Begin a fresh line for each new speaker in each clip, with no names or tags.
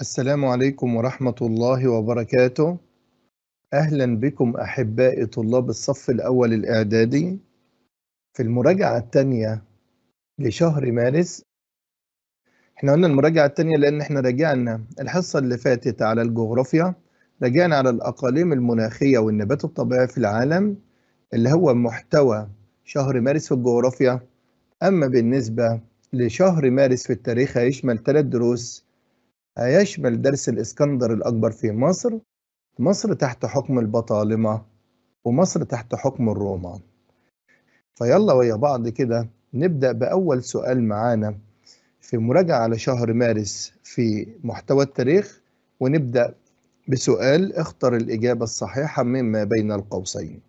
السلام عليكم ورحمة الله وبركاته أهلا بكم أحبائي طلاب الصف الأول الإعدادي في المراجعة الثانية لشهر مارس احنا قلنا المراجعة الثانية لأن احنا رجعنا الحصة اللي فاتت على الجغرافيا رجعنا على الأقاليم المناخية والنبات الطبيعي في العالم اللي هو محتوى شهر مارس في الجغرافيا أما بالنسبة لشهر مارس في التاريخ هيشمل ثلاث دروس هيشمل درس الإسكندر الأكبر في مصر مصر تحت حكم البطالمة ومصر تحت حكم الرومان فيلا ويا بعض كده نبدأ بأول سؤال معانا في مراجعة على شهر مارس في محتوى التاريخ ونبدأ بسؤال اختر الإجابة الصحيحة مما بين القوسين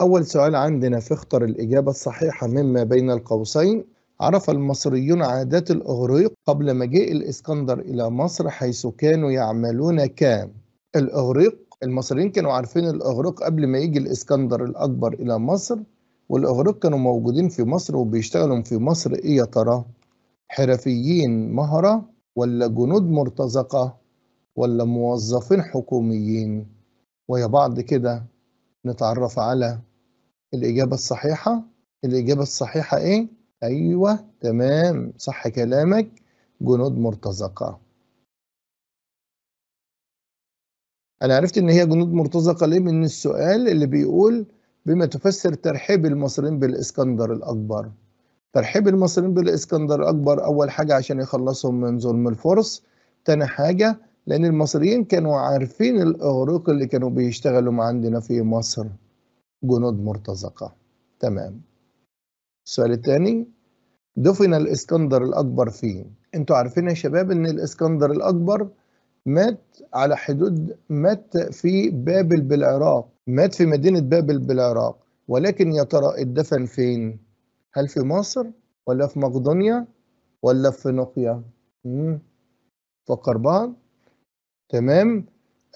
أول سؤال عندنا في اختر الإجابة الصحيحة مما بين القوسين عرف المصريون عادات الإغريق قبل مجيء الإسكندر إلى مصر حيث كانوا يعملون كام الإغريق المصريين كانوا عارفين الإغريق قبل ما يجي الإسكندر الأكبر إلى مصر والإغريق كانوا موجودين في مصر وبيشتغلوا في مصر إيه يا ترى؟ حرفيين مهرة ولا جنود مرتزقة ولا موظفين حكوميين؟ ويا بعض كده نتعرف على الإجابة الصحيحة الإجابة الصحيحة إيه؟ أيوة تمام صح كلامك جنود مرتزقة أنا عرفت إن هي جنود مرتزقة ليه من السؤال اللي بيقول بما تفسر ترحيب المصريين بالإسكندر الأكبر ترحيب المصريين بالإسكندر الأكبر أول حاجة عشان يخلصهم من ظلم الفرس تاني حاجة لأن المصريين كانوا عارفين الإغريق اللي كانوا بيشتغلوا عندنا في مصر جنود مرتزقة تمام السؤال الثاني دفن الاسكندر الاكبر فين انتوا عارفين يا شباب ان الاسكندر الاكبر مات على حدود مات في بابل بالعراق مات في مدينه بابل بالعراق ولكن يا ترى اتدفن فين هل في مصر ولا في مقدونيا ولا في فينيقيا فكر بعض تمام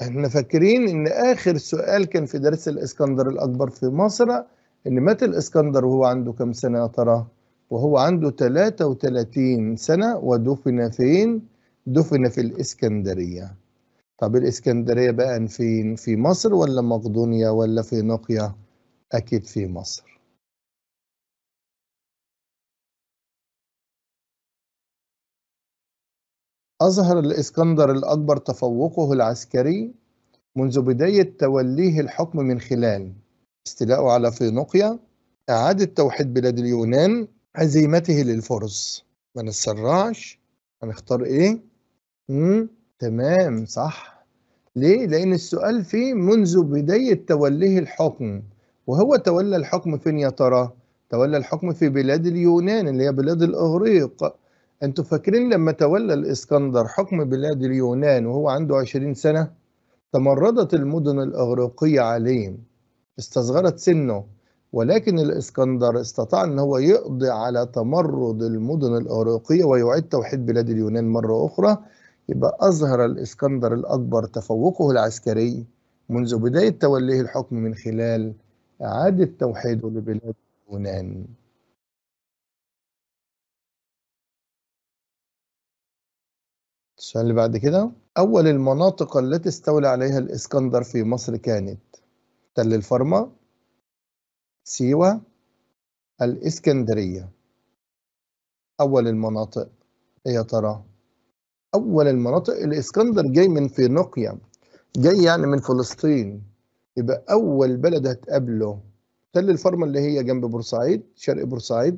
احنا فاكرين ان اخر سؤال كان في درس الاسكندر الاكبر في مصر ان مات الاسكندر وهو عنده كم سنه يا ترى وهو عنده 33 سنه ودفن فين دفن في الاسكندريه طب الاسكندريه بقى فين في مصر ولا
مقدونيا ولا في نقيا اكيد في مصر أظهر الإسكندر الأكبر تفوقه العسكري منذ بداية
توليه الحكم من خلال استيلاؤه على فينيقيا إعادة توحيد بلاد اليونان هزيمته للفرس ما نتسرعش هنختار إيه؟ مم. تمام صح ليه؟ لأن السؤال فيه منذ بداية توليه الحكم وهو تولى الحكم فين يا ترى؟ تولى الحكم في بلاد اليونان اللي هي بلاد الإغريق انتوا فاكرين لما تولى الاسكندر حكم بلاد اليونان وهو عنده 20 سنة تمردت المدن الإغريقية عليه استصغرت سنه ولكن الإسكندر استطاع أن هو يقضي على تمرد المدن الاوروبيه ويعيد توحيد بلاد اليونان مرة أخرى يبقى أظهر الإسكندر الأكبر تفوقه العسكري منذ بداية
توليه الحكم من خلال إعادة توحيده لبلاد اليونان السؤال اللي بعد كده أول المناطق التي استولى عليها الإسكندر في مصر كانت
تل الفرما سيوة الإسكندرية أول المناطق يا ترى أول المناطق الإسكندر جاي من فينيقيا جاي يعني من فلسطين يبقى أول بلد هتقابله تل الفرما اللي هي جنب بورسعيد شرق بورسعيد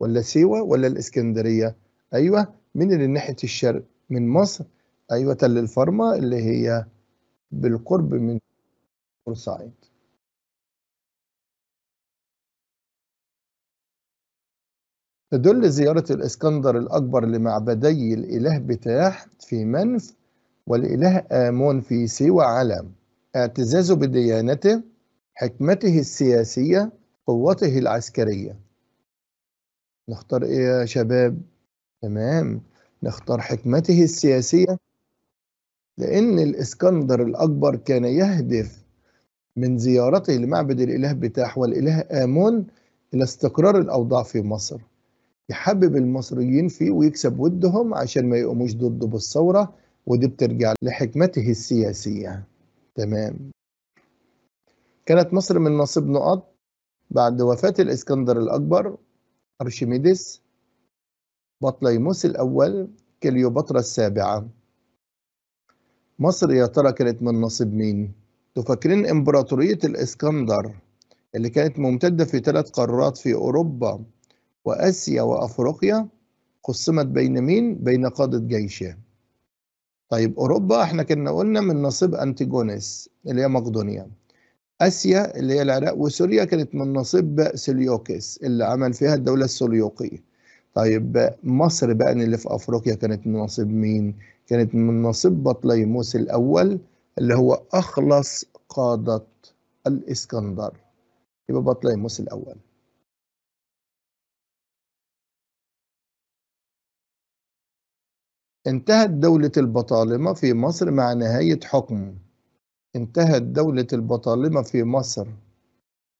ولا سيوة ولا الإسكندرية أيوة من اللي ناحية الشرق
من مصر أيوة تل الفرما اللي هي بالقرب من بورسعيد تدل زيارة الإسكندر الأكبر لمعبدي الإله
بتاح في منف والإله آمون في سوى علم اعتزازه بديانته حكمته السياسية قوته العسكرية نختار إيه يا شباب؟ تمام نختار حكمته السياسية لأن الإسكندر الأكبر كان يهدف من زيارته لمعبد الإله بتاح والإله آمون إلى استقرار الأوضاع في مصر يحبب المصريين فيه ويكسب ودهم عشان ما يقوموش ضده بالثورة ودي بترجع لحكمته السياسية تمام كانت مصر من نصيب نقط بعد وفاة الإسكندر الأكبر أرشميدس بطليموس الأول كليوباترا السابعة مصر يا ترى كانت من نصيب مين؟ انتوا فاكرين امبراطوريه الاسكندر اللي كانت ممتده في ثلاث قارات في اوروبا واسيا وافريقيا قسمت بين مين؟ بين قاده جيشه. طيب اوروبا احنا كنا قلنا من نصيب انتيجونس اللي هي مقدونيا. اسيا اللي هي العراق وسوريا كانت من نصيب سليوكس اللي عمل فيها الدوله السليوقيه. طيب مصر بقى اللي في افريقيا كانت من نصيب مين؟ كانت من نصيب بطليموس الاول اللي هو أخلص
قادة الإسكندر يبقى بطليموس الأول انتهت دولة البطالمة في مصر مع نهاية حكم انتهت دولة
البطالمة في مصر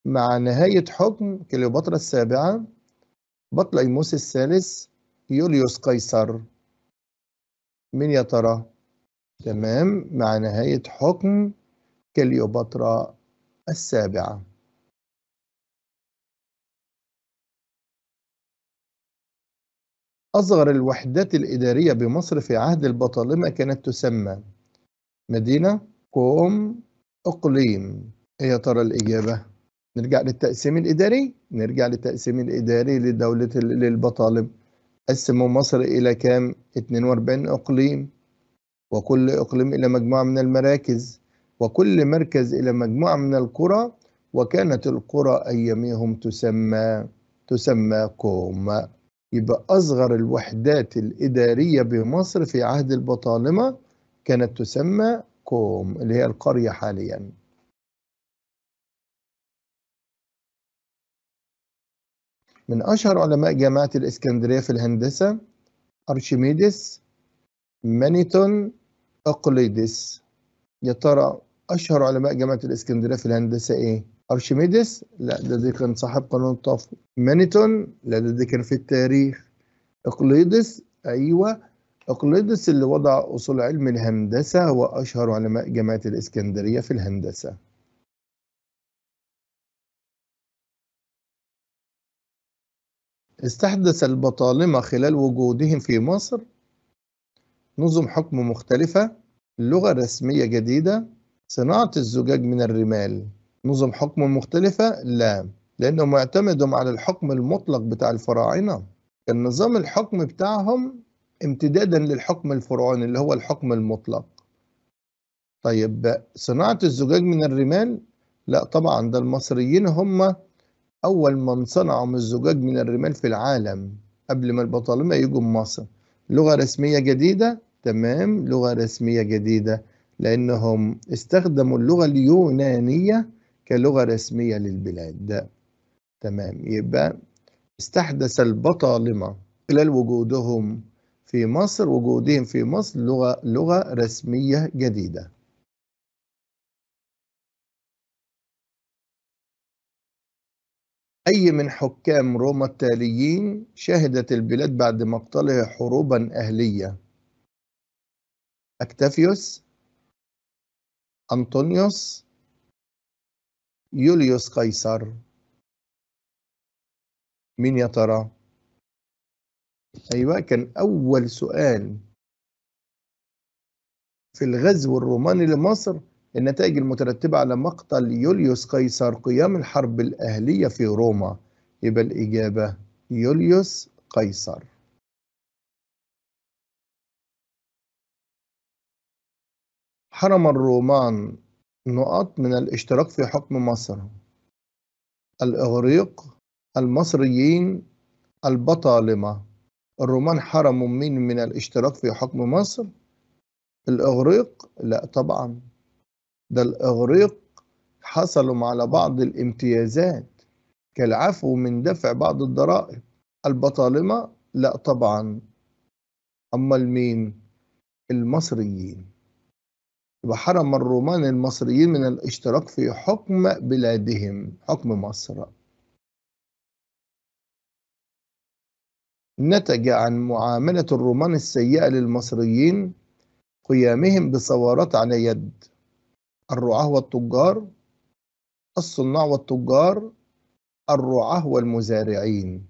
مع نهاية حكم كليوباترا السابعة بطليموس الثالث يوليوس قيصر من يا ترى تمام مع نهاية حكم
كليوباترا السابعة أصغر الوحدات الإدارية بمصر في
عهد البطالمة كانت تسمى مدينة قوم أقليم إيه يا ترى الإجابة؟ نرجع للتقسيم الإداري نرجع للتقسيم الإداري لدولة للبطالم قسموا مصر إلى كام؟ 42 إقليم وكل إقليم إلى مجموعة من المراكز وكل مركز إلى مجموعة من القرى وكانت القرى أيامهم تسمى تسمى كوم يبقى أصغر الوحدات الإدارية بمصر في
عهد البطالمة كانت تسمى كوم اللي هي القرية حاليا من أشهر علماء جامعة الإسكندرية في الهندسة أرشميدس
مانيتون أقليدس يا ترى أشهر علماء جامعة الإسكندرية في الهندسة إيه؟ أرشميدس؟ لا ده ده كان صاحب قانون الطفو. مانيتون؟ لا ده دي كان في التاريخ. أقليدس؟ أيوه أقليدس
اللي وضع أصول علم الهندسة هو أشهر علماء جامعة الإسكندرية في الهندسة. استحدث البطالمة خلال وجودهم في مصر
نظم حكم مختلفة لغة رسمية جديدة صناعة الزجاج من الرمال نظم حكم مختلفة لا لأنهم اعتمدوا على الحكم المطلق بتاع الفراعنة كان نظام الحكم بتاعهم امتدادا للحكم الفرعوني اللي هو الحكم المطلق طيب صناعة الزجاج من الرمال لا طبعا ده المصريين هم أول من صنعوا من الزجاج من الرمال في العالم قبل ما البطالمة يجوا مصر لغة رسمية جديدة تمام لغة رسمية جديدة لأنهم استخدموا اللغة اليونانية كلغة رسمية للبلاد تمام يبقى استحدث البطالمة خلال وجودهم في مصر وجودهم في
مصر لغة, لغة رسمية جديدة أي من حكام
روما التاليين شهدت البلاد بعد مقتله حروبا أهلية
أكتافيوس أنطونيوس يوليوس قيصر مين يا ترى؟ أيوة كان أول سؤال
في الغزو الروماني لمصر النتائج المترتبة على مقتل يوليوس قيصر قيام الحرب الأهلية في روما يبقى الإجابة
يوليوس قيصر حرم الرومان نقط من الاشتراك في حكم مصر الإغريق المصريين
البطالمة الرومان حرموا مين من الاشتراك في حكم مصر الإغريق لا طبعا ده الإغريق حصلوا على بعض الامتيازات كالعفو من دفع بعض الضرائب البطالمة لا طبعا أما المين المصريين وحرم الرومان المصريين من الاشتراك في حكم بلادهم حكم مصر نتج عن معاملة الرومان السيئة للمصريين قيامهم بثورات على يد الرعاة والتجار الصناع والتجار الرعاة والمزارعين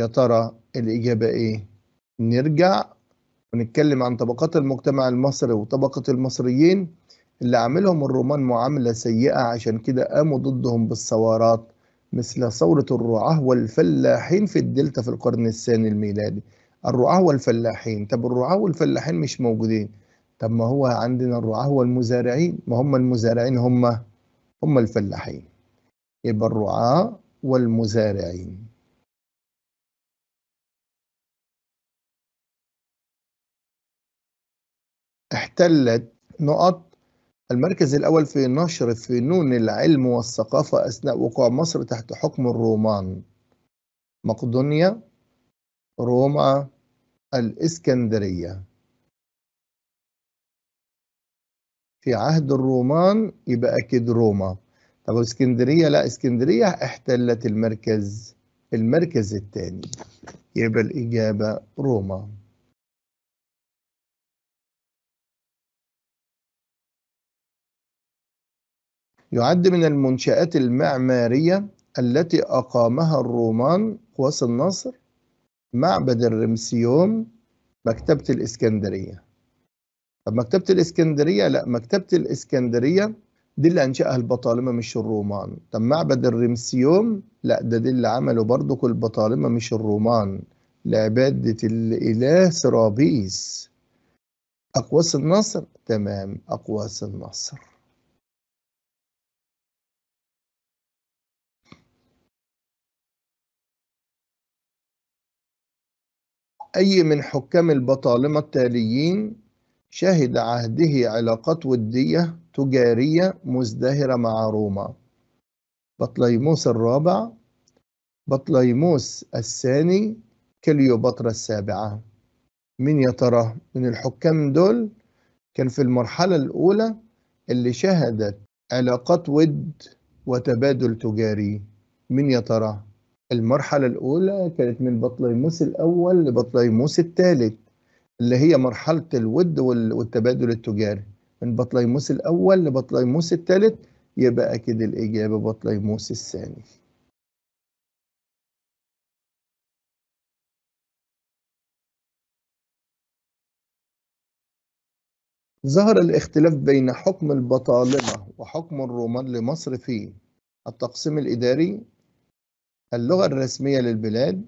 يا ترى الإجابة إيه؟ نرجع ونتكلم عن طبقات المجتمع المصري وطبقة المصريين اللي عاملهم الرومان معاملة سيئة عشان كده قاموا ضدهم بالثورات مثل ثورة الرعاة والفلاحين في الدلتا في القرن الثاني الميلادي الرعاة والفلاحين طب الرعاة والفلاحين مش موجودين طب ما هو عندنا الرعاة هو المزارعين ما هم المزارعين هم
هم الفلاحين يبقى الرعاة والمزارعين احتلت نقط المركز الأول في نشر
فنون العلم والثقافة أثناء وقوع مصر تحت حكم الرومان
مقدونيا روما الإسكندرية في عهد الرومان يبقى
أكيد روما طب اسكندرية لا اسكندرية احتلت المركز
المركز الثاني يبقى الإجابة روما يعد من المنشآت المعمارية التي أقامها الرومان
قواس النصر معبد الرمسيوم مكتبة الإسكندرية طب مكتبه الاسكندريه لا مكتبه الاسكندريه دي اللي انشاها البطالمه مش الرومان طب معبد الرمسيوم لا ده دي اللي عمله كل البطالمه مش الرومان لعباده الاله سرابيس
اقواس النصر تمام اقواس النصر اي من حكام البطالمه
التاليين شهد عهده علاقات ودية تجارية مزدهرة مع روما بطليموس الرابع بطليموس الثاني كليوباترا السابعة من يا ترى من الحكام دول كان في المرحلة الأولى اللي شهدت علاقات ود وتبادل تجاري من يا ترى المرحلة الأولى كانت من بطليموس الأول لبطليموس الثالث اللي هي مرحلة الود والتبادل التجاري من بطليموس الأول لبطليموس الثالث
يبقى أكيد الإجابة بطليموس الثاني ظهر الاختلاف بين حكم البطالمة وحكم
الرومان لمصر في التقسيم الإداري اللغة الرسمية للبلاد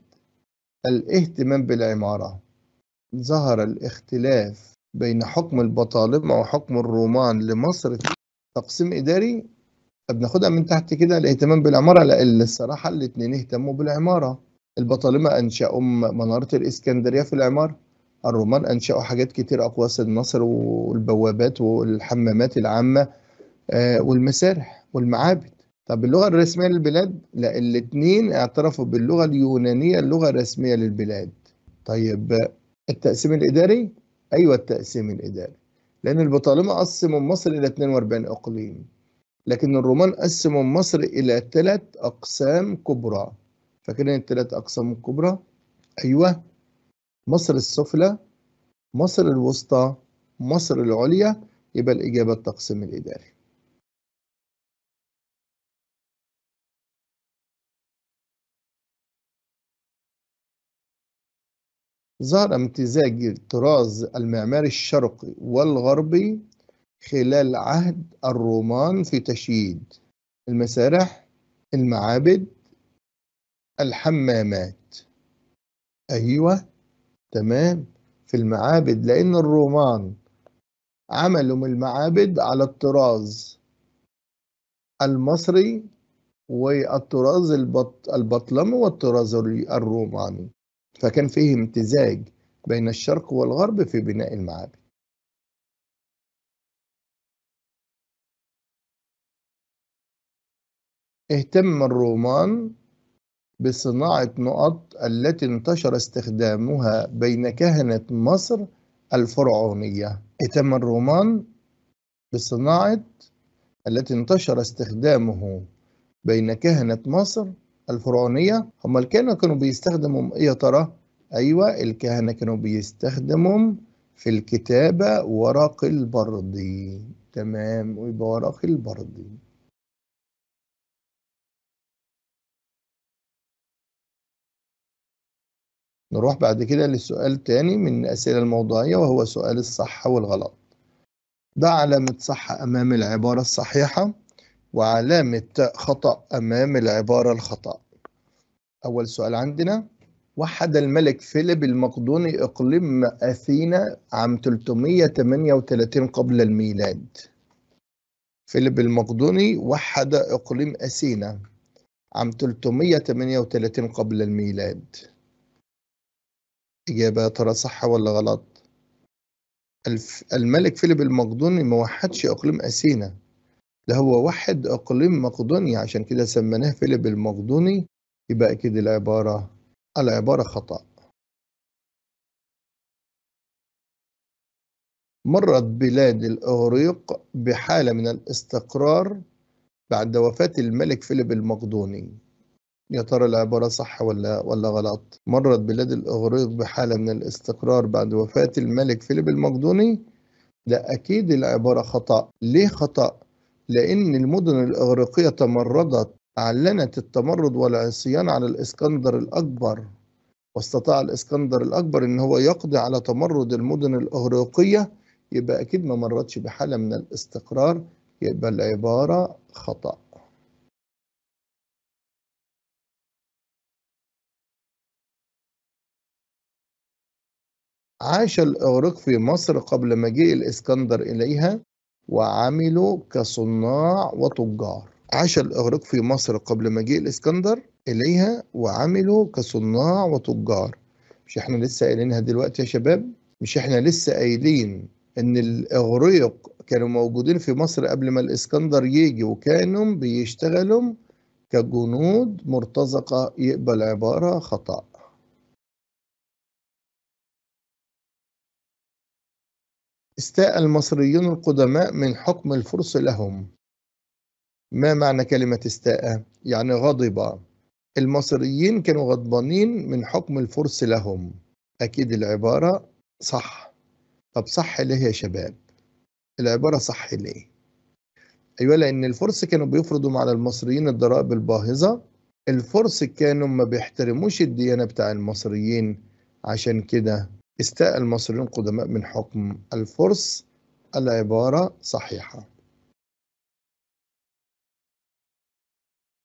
الاهتمام بالعمارة ظهر الاختلاف بين حكم البطالمة وحكم الرومان لمصر تقسيم إداري بناخدها من تحت كده الاهتمام بالعمارة لأن الصراحة الاتنين اهتموا بالعمارة البطالمة أنشأوا منارة الإسكندرية في العمارة الرومان أنشأوا حاجات كتير أقواس النصر والبوابات والحمامات العامة آه، والمسارح والمعابد طب اللغة الرسمية للبلاد لا الاتنين اعترفوا باللغة اليونانية اللغة الرسمية للبلاد طيب التقسيم الإداري؟ أيوة التقسيم الإداري لأن البطالمة قسموا مصر إلى 42 إقليم لكن الرومان قسموا مصر إلى ثلاث أقسام كبرى فاكرين الثلاث أقسام الكبرى؟ أيوة مصر السفلى مصر
الوسطى مصر العليا يبقى الإجابة التقسيم الإداري ظهر امتزاج الطراز
المعماري الشرقي والغربي خلال عهد الرومان في تشييد المسارح المعابد الحمامات أيوة تمام في المعابد لأن الرومان عملوا المعابد على الطراز المصري والطراز البط... البطلمي والطراز
الروماني فكان فيه امتزاج بين الشرق والغرب في بناء المعابد اهتم الرومان بصناعة
نقط التي انتشر استخدامها بين كهنة مصر الفرعونية اهتم الرومان بصناعة التي انتشر استخدامه بين كهنة مصر الفرعونية هم الكهنة كانوا بيستخدموا يا ترى أيوة الكهنة كانوا بيستخدموا في
الكتابة ورق البردي تمام ويبقى ورق البردي نروح بعد كده للسؤال الثاني من الأسئلة الموضوعية وهو
سؤال الصح والغلط ضع علامة صح أمام العبارة الصحيحة وعلامة خطأ أمام العبارة الخطأ أول سؤال عندنا وحد الملك فيليب المقدوني إقليم أثينا عام 338 قبل الميلاد فيليب المقدوني وحد إقليم أثينا عام 338 قبل الميلاد إجابة ترى صح ولا غلط الملك فيليب المقدوني ما وحدش إقليم أثينا ده هو وحد اقليم مقدونيا عشان كده سميناه فيليب المقدوني يبقى اكيد العباره
العباره خطا مرت بلاد الاغريق بحاله من الاستقرار
بعد وفاه الملك فيليب المقدوني يا ترى العبارة صح ولا ولا غلط؟ مرت بلاد الإغريق بحالة من الاستقرار بعد وفاة الملك فيليب المقدوني ده أكيد العبارة خطأ، ليه خطأ؟ لأن المدن الإغريقية تمردت أعلنت التمرد والعصيان على الإسكندر الأكبر واستطاع الإسكندر الأكبر إن هو يقضي على تمرد المدن
الإغريقية يبقى أكيد ما مرتش بحالة من الاستقرار يبقى العبارة خطأ عاش الإغريق في مصر قبل مجيء الإسكندر إليها وعملوا كصناع
وتجار عاش الإغريق في مصر قبل مجيء الإسكندر إليها وعملوا كصناع وتجار مش احنا لسه قايلينها دلوقتي يا شباب مش احنا لسه قايلين ان الإغريق كانوا موجودين في مصر قبل ما الإسكندر يجي
وكانوا بيشتغلوا كجنود مرتزقة يقبل عبارة خطأ استاء المصريون القدماء من حكم الفرس لهم
ما معنى كلمة استاء؟ يعني غضب المصريين كانوا غضبانين من حكم الفرس لهم أكيد العبارة صح طب صح ليه يا شباب؟ العبارة صح ليه؟ أيوة لأن الفرس كانوا بيفرضوا على المصريين الضرائب الباهظة الفرس كانوا ما بيحترموش الديانة بتاع المصريين عشان كده استاء المصريون القدماء من حكم
الفرس العبارة صحيحة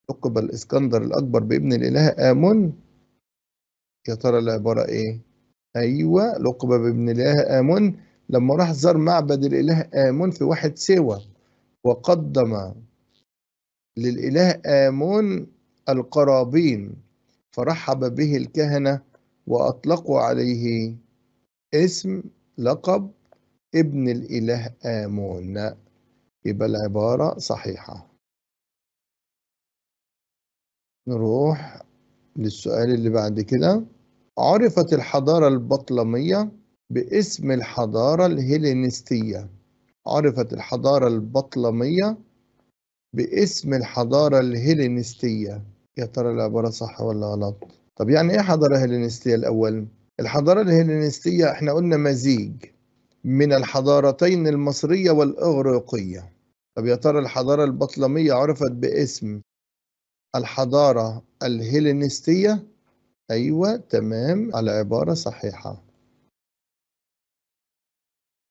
لقب الإسكندر الأكبر بابن الإله آمون
يا ترى العبارة إيه؟ أيوة لقب بابن الإله آمون لما راح زار معبد الإله آمون في واحد سوى وقدم للإله آمون القرابين فرحب به الكهنة وأطلقوا عليه اسم لقب ابن الإله آمون يبقى العبارة صحيحة نروح للسؤال اللي بعد كده عرفت الحضارة البطلمية باسم الحضارة الهيلينستية عرفت الحضارة البطلمية باسم الحضارة الهيلينستية يا ترى العبارة صح ولا غلط طب يعني ايه حضارة هيلينستية الأول؟ الحضارة الهلينستية احنا قلنا مزيج من الحضارتين المصرية والإغريقية طب يا ترى الحضارة البطلمية عرفت باسم الحضارة الهلينستية أيوة تمام العبارة صحيحة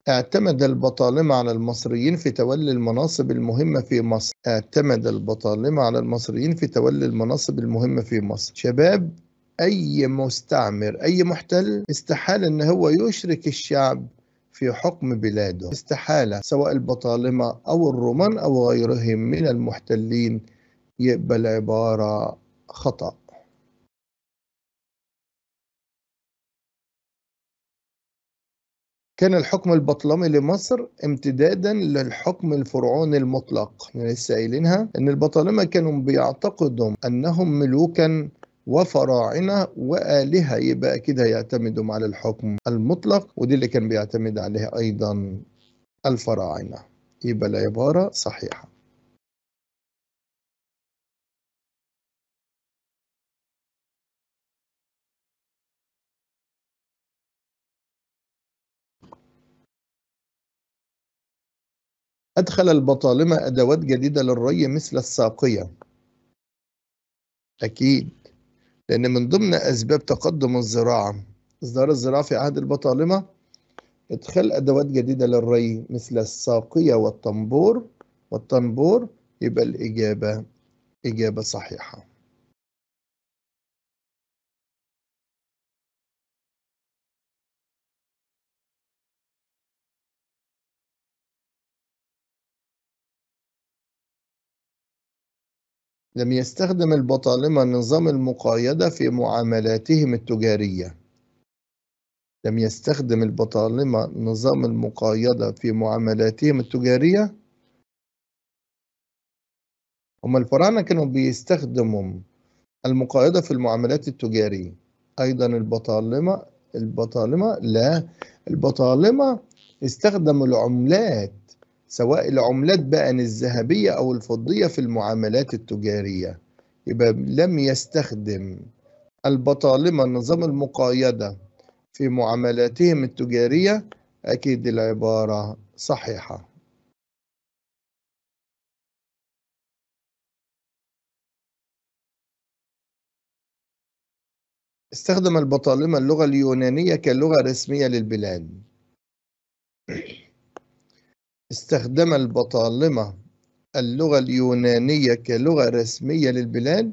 اعتمد البطالمة على المصريين في تولي المناصب المهمة في مصر اعتمد البطالمة على المصريين في تولي المناصب المهمة في مصر شباب أي مستعمر أي محتل استحال أن هو يشرك الشعب في حكم بلاده استحالة سواء البطالمة أو الرومان أو غيرهم من
المحتلين يقبل عباره خطأ كان الحكم البطلمي لمصر امتدادا للحكم الفرعوني المطلق احنا لسه
قايلينها ان البطالمه كانوا بيعتقدوا انهم ملوكا وفراعنة وآلهة يبقى كده يعتمدهم على الحكم المطلق ودي اللي كان بيعتمد
عليها أيضا الفراعنة يبقى العبارة صحيحة أدخل البطالمة أدوات جديدة للري مثل الساقية أكيد لأن من ضمن
أسباب تقدم الزراعة إصدار الزراعة في عهد البطالمة إدخال أدوات جديدة للري مثل الساقية والطنبور والطنبور
يبقى الإجابة إجابة صحيحة لم يستخدم البطالمة نظام المقايضة في
معاملاتهم التجارية لم يستخدم البطالمة نظام المقايضة في معاملاتهم التجارية هم الفراعنة كانوا بيستخدموا المقايضة في المعاملات التجارية أيضا البطالمة البطالمة لا البطالمة استخدموا العملات سواء العملات بقى الذهبية أو الفضية في المعاملات التجارية يبقى لم يستخدم البطالمة نظام المقايدة في معاملاتهم التجارية أكيد
العبارة صحيحة استخدم البطالمة اللغة اليونانية كلغة رسمية للبلاد
استخدم البطالمة اللغة اليونانية كلغة رسمية للبلاد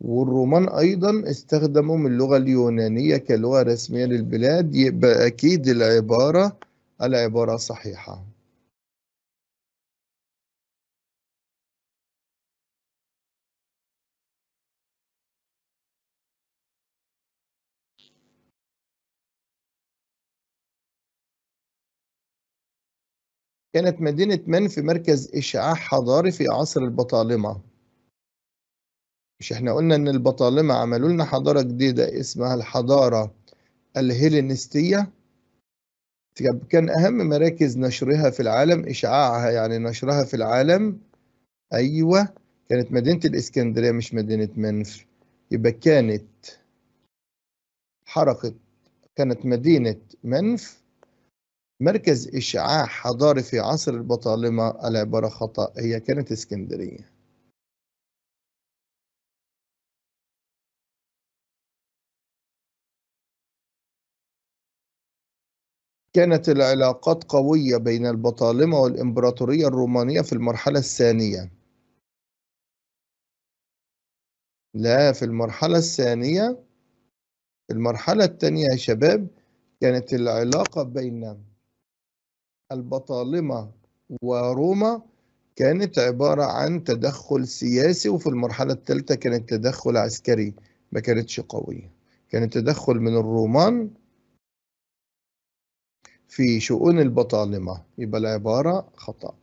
والرومان أيضا استخدموا من اللغة اليونانية كلغة رسمية للبلاد يبقى أكيد العبارة
العبارة صحيحة كانت مدينة من في مركز إشعاع حضاري في عصر
البطالمة مش احنا قلنا إن البطالمة عملوا لنا حضارة جديدة اسمها الحضارة الهيلينستية طيب، كان أهم مراكز نشرها في العالم إشعاعها يعني نشرها في العالم أيوة كانت مدينة الإسكندرية مش مدينة منف يبقى كانت حركة كانت مدينة منف
مركز إشعاع حضاري في عصر البطالمة العبارة خطأ هي كانت اسكندرية كانت العلاقات قوية بين البطالمة والإمبراطورية الرومانية في المرحلة الثانية
لا في المرحلة الثانية المرحلة الثانية يا شباب كانت العلاقة بين البطالمة وروما كانت عبارة عن تدخل سياسي وفي المرحلة الثالثة كانت تدخل عسكري ما كانتش قوية
كان تدخل من الرومان في شؤون البطالمة يبقى العبارة خطأ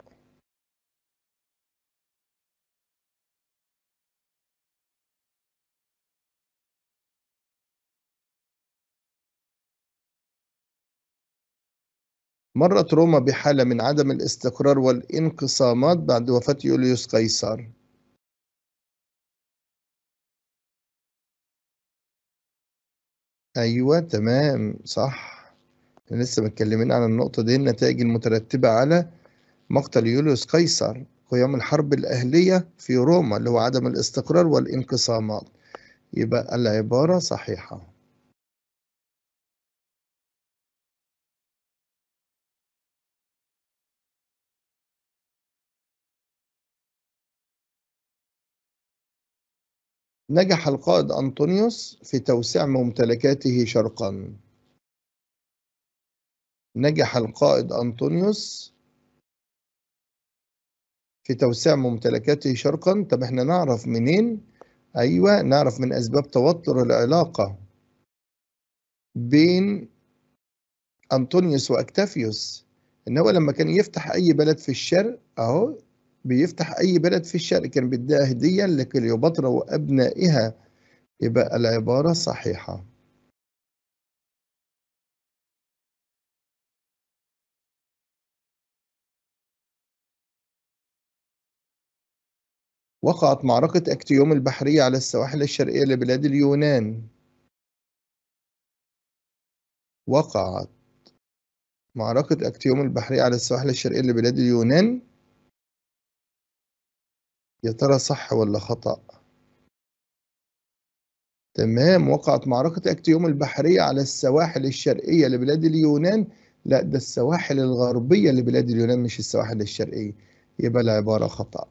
مرت روما بحالة من عدم الاستقرار والانقسامات بعد وفاة يوليوس قيصر أيوة تمام صح احنا لسه متكلمين عن النقطة
دي النتائج المترتبة على مقتل يوليوس قيصر قيام الحرب الأهلية
في روما اللي هو عدم الاستقرار والانقسامات يبقى العبارة صحيحة نجح القائد أنطونيوس في توسيع ممتلكاته شرقا نجح القائد أنطونيوس في توسيع ممتلكاته
شرقا طب احنا نعرف منين أيوة نعرف من أسباب توتر العلاقة بين أنطونيوس وأكتافيوس إن هو لما كان يفتح أي بلد في الشرق أهو بيفتح أي بلد في
الشرق كان بيديها هدية لكليوباترا وأبنائها يبقى العبارة صحيحة وقعت معركة أكتيوم البحرية على السواحل الشرقية لبلاد اليونان وقعت معركة أكتيوم البحرية على السواحل الشرقية لبلاد اليونان يا ترى صح ولا خطأ تمام وقعت
معركة أكتيوم البحرية على السواحل الشرقية لبلاد اليونان لا ده السواحل
الغربية لبلاد اليونان مش السواحل الشرقية يبقى العبارة خطأ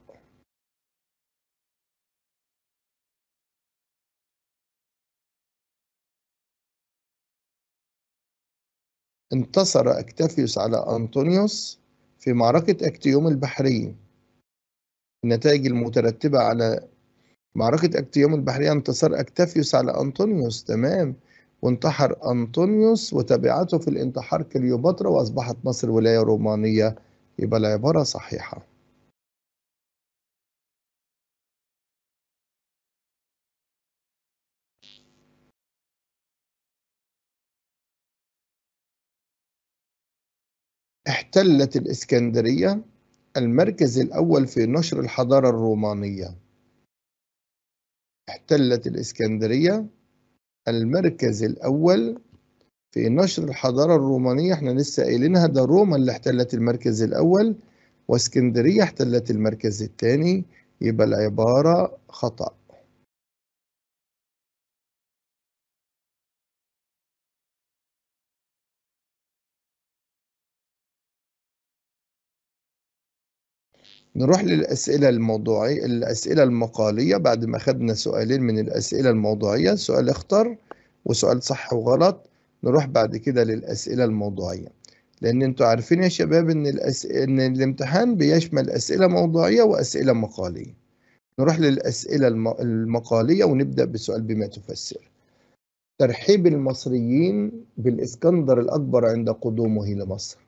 انتصر أكتافيوس على أنطونيوس في معركة أكتيوم البحرية النتائج
المترتبة على معركة أكتيوم البحرية انتصار أكتافيوس على أنطونيوس تمام وانتحر أنطونيوس وتبعته في الانتحار كليوباترا وأصبحت مصر
ولاية رومانية يبقى العبارة صحيحة احتلت الإسكندرية المركز الأول في نشر الحضارة
الرومانية احتلت الإسكندرية المركز الأول في نشر الحضارة الرومانية احنا لسه قايلينها ده روما اللي احتلت المركز الأول واسكندرية احتلت المركز الثاني
يبقى العبارة خطأ نروح للأسئلة الموضوعية
الأسئلة المقالية بعد ما خدنا سؤالين من الأسئلة الموضوعية سؤال اختر وسؤال صح وغلط نروح بعد كده للأسئلة الموضوعية لأن انتوا عارفين يا شباب إن, الأس... إن الامتحان بيشمل أسئلة موضوعية وأسئلة مقالية نروح للأسئلة الم... المقالية ونبدأ بسؤال بما تفسر ترحيب المصريين بالإسكندر الأكبر عند قدومه لمصر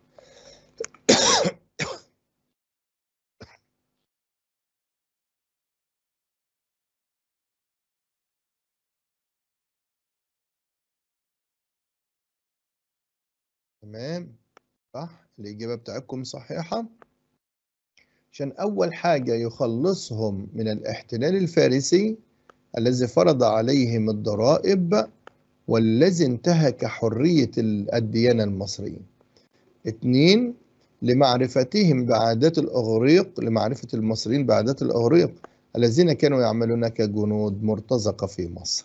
تمام صح الإجابة بتاعتكم صحيحة عشان أول حاجة يخلصهم
من الاحتلال الفارسي الذي فرض عليهم الضرائب والذي انتهك حرية الديانة المصرية اتنين لمعرفتهم بعادات الأغريق لمعرفة المصريين بعادات الأغريق الذين كانوا يعملون كجنود مرتزقة في مصر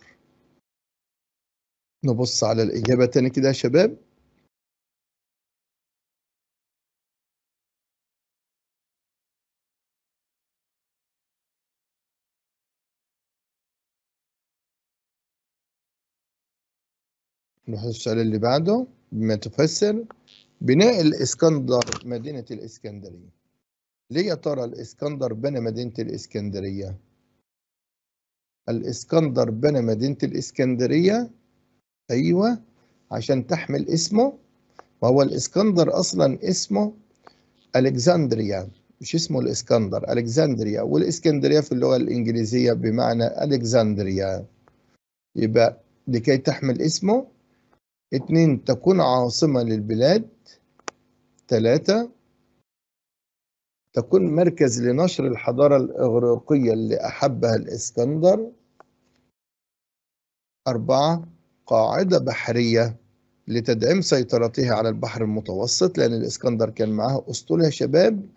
نبص على الإجابة تاني كده يا شباب نروح للسؤال اللي بعده بما تفسر بناء
الإسكندر مدينة الإسكندرية ليه يا ترى الإسكندر بنى مدينة الإسكندرية؟ الإسكندر بنى مدينة الإسكندرية أيوة عشان تحمل اسمه وهو الإسكندر أصلا اسمه ألكسندريا مش اسمه الإسكندر ألكسندريا والإسكندرية في اللغة الإنجليزية بمعنى ألكسندريا يبقى لكي تحمل اسمه اتنين تكون عاصمة للبلاد تلاتة تكون مركز لنشر الحضارة الإغريقية اللي أحبها الإسكندر أربعة قاعدة بحرية لتدعيم سيطرتها على البحر المتوسط لأن الإسكندر كان معاه أسطول يا شباب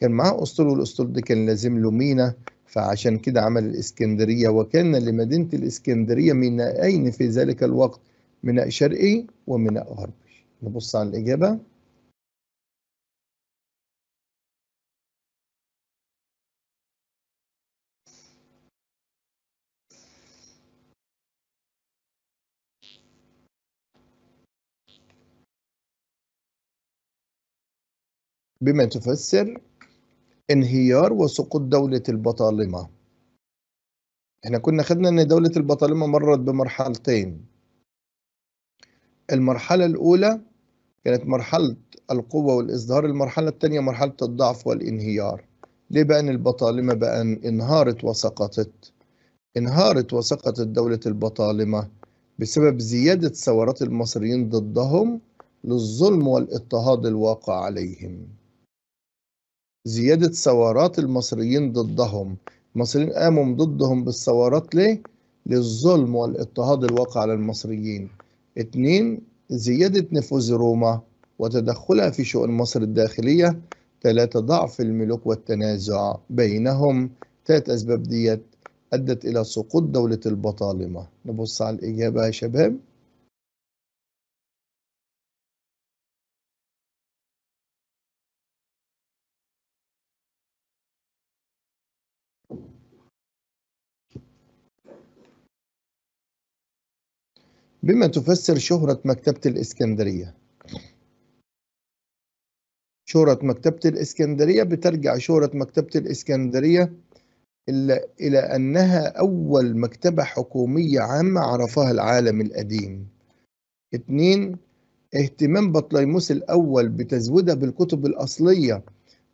كان معاه أسطول والأسطول ده كان لازم له مينا فعشان كده عمل الإسكندرية وكان لمدينة الإسكندرية مينائين في ذلك
الوقت ميناء شرقي وميناء غربي نبص على الإجابة بما تفسر انهيار وسقوط دولة
البطالمة احنا كنا خدنا ان دولة البطالمة مرت بمرحلتين المرحلة الأولى كانت مرحلة القوة والإزدهار المرحلة الثانية مرحلة الضعف والانهيار ليه بقى البطالمة بقى انهارت وسقطت انهارت وسقطت دولة البطالمة بسبب زيادة ثورات المصريين ضدهم للظلم والاضطهاد الواقع عليهم زيادة ثورات المصريين ضدهم المصريين قاموا ضدهم بالثورات ليه؟ للظلم والاضطهاد الواقع على المصريين اثنين زيادة نفوذ روما وتدخلها في شؤون مصر الداخلية ثلاثة ضعف الملوك والتنازع بينهم
ثلاث أسباب ديت أدت إلى سقوط دولة البطالمة نبص على الإجابة يا شباب بما تفسر شهرة مكتبة الإسكندرية
شهرة مكتبة الإسكندرية بترجع شهرة مكتبة الإسكندرية إلى أنها أول مكتبة حكومية عامة عرفها العالم القديم اتنين اهتمام بطليموس الأول بتزويدها بالكتب الأصلية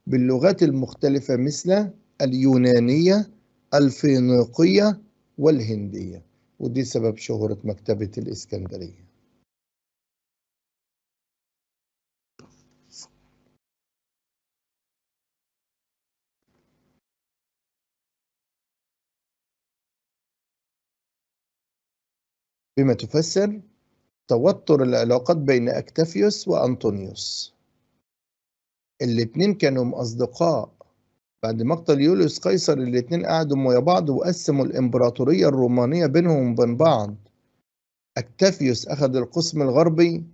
باللغات المختلفة مثل اليونانية الفينيقية والهندية ودي سبب شهرة مكتبة
الإسكندرية بما تفسر توتر العلاقات بين أكتافيوس وأنطونيوس
الاتنين كانوا أصدقاء بعد مقتل يوليوس قيصر الاتنين قعدوا ويا بعض وقسموا الإمبراطورية الرومانية بينهم وبين بعض أكتافيوس أخذ القسم الغربي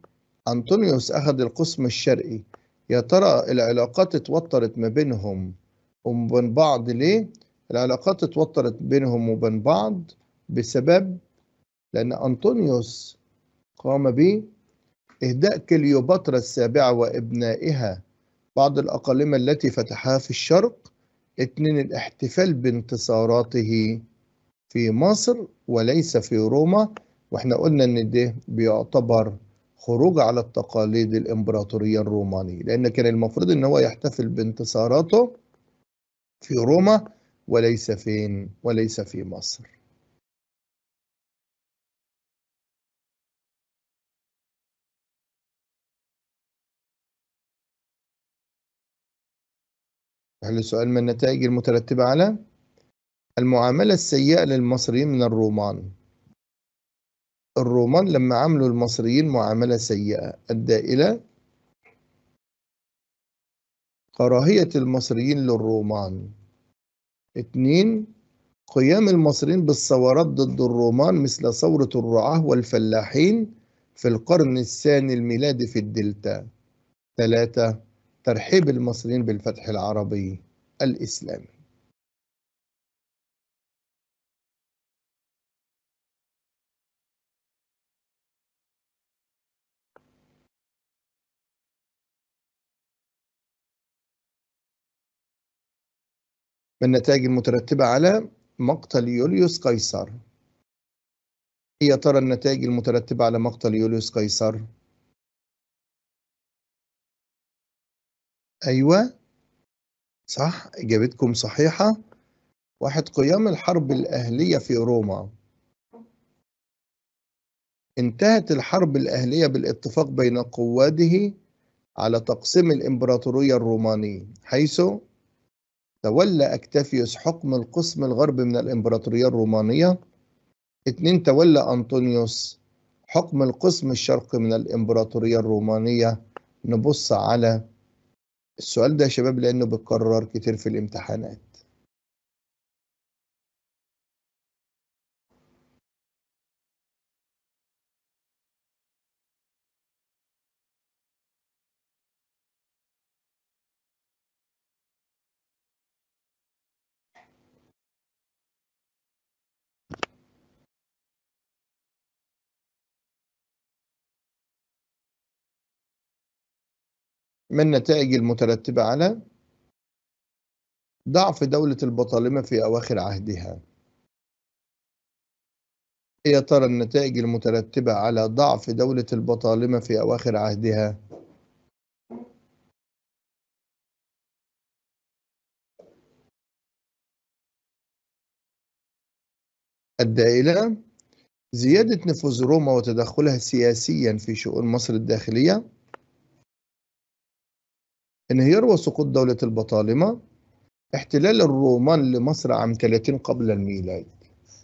أنطونيوس أخذ القسم الشرقي يا ترى العلاقات اتوترت ما بينهم وبين بعض ليه؟ العلاقات اتوترت بينهم وبين بعض بسبب لأن أنطونيوس قام بإهداء كليوباترا السابعة وأبنائها بعض الأقاليم التي فتحها في الشرق اتنين الاحتفال بانتصاراته في مصر وليس في روما واحنا قلنا ان ده بيعتبر خروج على التقاليد الامبراطوريه الرومانيه لان كان المفروض ان هو يحتفل بانتصاراته في روما وليس
فين وليس في مصر احنا سؤال ما النتائج المترتبة على
المعاملة السيئة للمصريين من الرومان الرومان لما عملوا المصريين معاملة سيئة أدى إلى كراهية المصريين للرومان اتنين قيام المصريين بالثورات ضد الرومان مثل ثورة الرعاة والفلاحين في القرن الثاني الميلادي في الدلتا ثلاثة
ترحيب المصريين بالفتح العربي الإسلامي بالنتائج المترتبة على مقتل يوليوس قيصر يا ترى النتائج المترتبة على مقتل يوليوس قيصر أيوة صح إجابتكم صحيحة واحد قيام الحرب الأهلية في روما
انتهت الحرب الأهلية بالاتفاق بين قواده على تقسيم الإمبراطورية الرومانية حيث تولى أكتافيوس حكم القسم الغربي من الإمبراطورية الرومانية اتنين تولى أنطونيوس حكم القسم الشرقي من الإمبراطورية الرومانية نبص على
السؤال ده يا شباب لأنه بيتكرر كتير في الامتحانات من النتائج المترتبة على ضعف دولة البطالمة في
أواخر عهدها يا ترى النتائج المترتبة
على ضعف دولة البطالمة في أواخر عهدها أدى إلى زيادة نفوذ روما
وتدخلها سياسيا في شؤون مصر الداخلية انهيار وسقوط دولة البطالمة احتلال الرومان لمصر عام
30 قبل الميلاد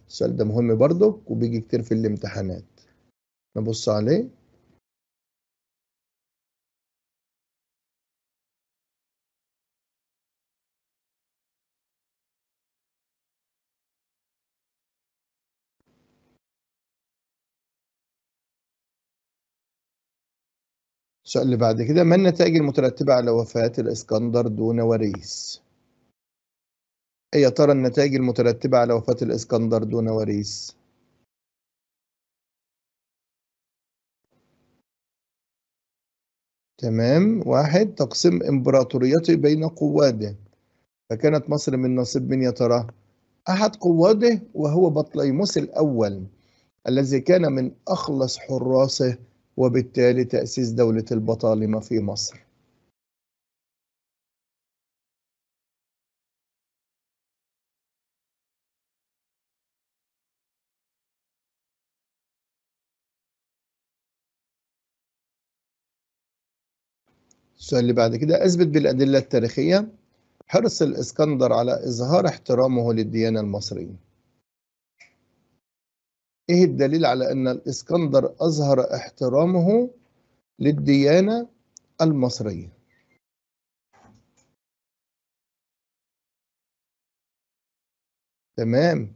السؤال ده مهم برضه وبيجي كتير في الامتحانات نبص عليه السؤال اللي بعد كده ما النتائج المترتبة على وفاة الإسكندر دون وريث؟ يا ترى النتائج المترتبة على وفاة الإسكندر دون وريث؟ تمام واحد
تقسيم إمبراطوريته بين قواده فكانت مصر من نصيب من يا ترى؟ أحد قواده وهو بطليموس الأول الذي كان من أخلص
حراسه وبالتالي تأسيس دولة البطالمة في مصر السؤال اللي بعد كده أثبت بالأدلة التاريخية حرص الإسكندر على إظهار احترامه
للديانة المصرية إيه الدليل على أن الإسكندر
أظهر احترامه للديانة المصرية تمام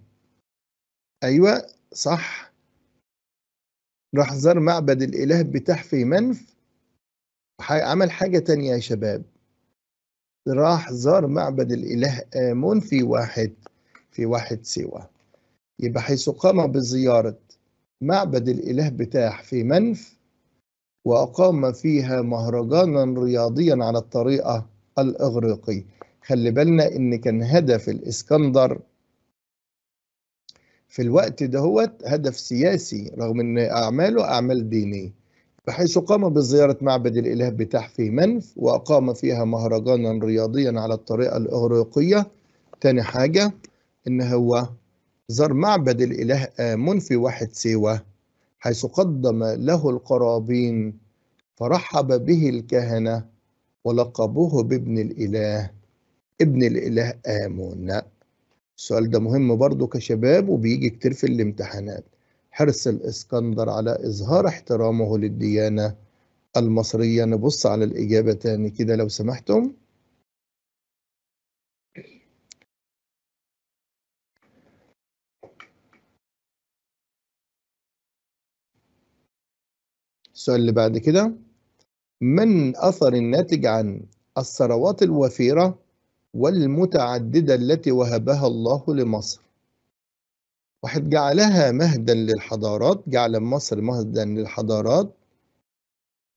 أيوة صح
راح زار معبد الإله بتاح في منف عمل حاجة تانية يا شباب راح زار معبد الإله آمون في واحد في واحد سوى يبقى حيث قام بزيارة معبد الإله بتاح في منف وأقام فيها مهرجانا رياضيا على الطريقة الإغريقية خلي بالنا إن كان هدف الإسكندر في الوقت دهوت هدف سياسي رغم إن أعماله أعمال دينية بحيث قام بزيارة معبد الإله بتاح في منف وأقام فيها مهرجانا رياضيا على الطريقة الإغريقية تاني حاجة إن هو زار معبد الإله آمون في واحد سوى حيث قدم له القرابين فرحب به الكهنة ولقبوه بابن الإله ابن الإله آمون السؤال ده مهم برضو كشباب وبيجي كتير في الامتحانات حرص الإسكندر على إظهار احترامه للديانة المصرية نبص على الإجابة تاني كده لو
سمحتم السؤال اللي بعد كده من أثر الناتج عن
الثروات الوفيرة والمتعددة التي وهبها الله لمصر واحد جعلها مهدا للحضارات جعل مصر مهدا للحضارات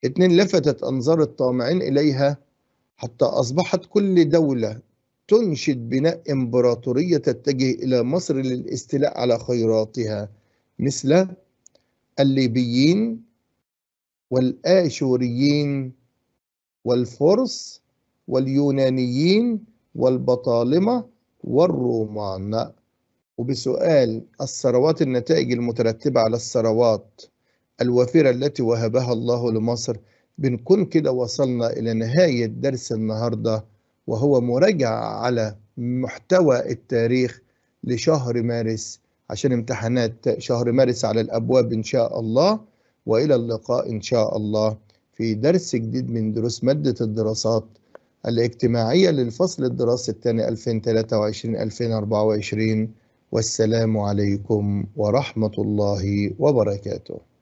اتنين لفتت أنظار الطامعين إليها حتى أصبحت كل دولة تنشد بناء إمبراطورية تتجه إلى مصر للاستيلاء على خيراتها مثل الليبيين والآشوريين والفرس واليونانيين والبطالمة والرومان وبسؤال الثروات النتائج المترتبة على الثروات الوفيرة التي وهبها الله لمصر بنكون كده وصلنا إلى نهاية درس النهاردة وهو مراجعة على محتوى التاريخ لشهر مارس عشان امتحانات شهر مارس على الأبواب إن شاء الله والى اللقاء ان شاء الله في درس جديد من دروس ماده الدراسات الاجتماعيه للفصل الدراسي الثاني 2023 2024
والسلام عليكم ورحمه الله وبركاته